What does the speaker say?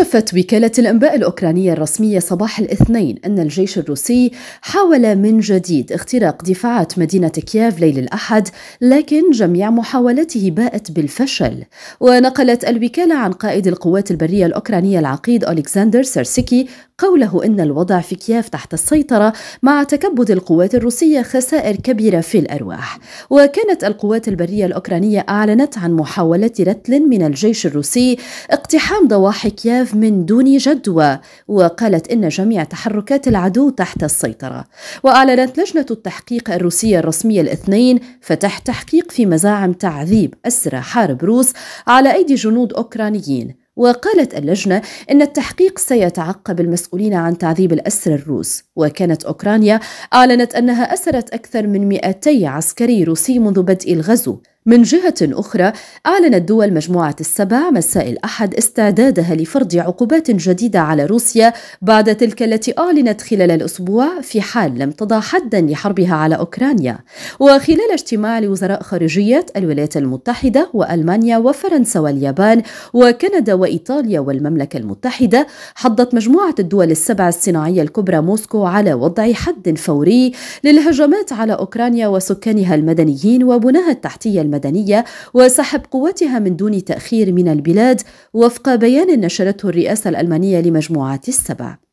كشفت وكالة الأنباء الأوكرانية الرسمية صباح الاثنين أن الجيش الروسي حاول من جديد اختراق دفاعات مدينة كييف ليل الأحد لكن جميع محاولاته باءت بالفشل ونقلت الوكالة عن قائد القوات البرية الأوكرانية العقيد ألكسندر سيرسيكي قوله إن الوضع في كييف تحت السيطرة مع تكبد القوات الروسية خسائر كبيرة في الأرواح وكانت القوات البرية الأوكرانية أعلنت عن محاولة رتل من الجيش الروسي اقتحام ضواحي كييف من دون جدوى وقالت إن جميع تحركات العدو تحت السيطرة وأعلنت لجنة التحقيق الروسية الرسمية الاثنين فتح تحقيق في مزاعم تعذيب أسرى حارب روس على أيدي جنود أوكرانيين وقالت اللجنة أن التحقيق سيتعقب المسؤولين عن تعذيب الأسر الروس وكانت أوكرانيا أعلنت أنها أسرت أكثر من 200 عسكري روسي منذ بدء الغزو من جهة أخرى أعلنت دول مجموعة السبع مساء الأحد استعدادها لفرض عقوبات جديدة على روسيا بعد تلك التي أعلنت خلال الأسبوع في حال لم تضع حدا لحربها على أوكرانيا وخلال اجتماع لوزراء خارجية الولايات المتحدة وألمانيا وفرنسا واليابان وكندا وإيطاليا والمملكة المتحدة حضت مجموعة الدول السبع الصناعية الكبرى موسكو على وضع حد فوري للهجمات على أوكرانيا وسكانها المدنيين وبناها التحتية المدنية وسحب قوتها من دون تأخير من البلاد وفق بيان نشرته الرئاسة الألمانية لمجموعة السبع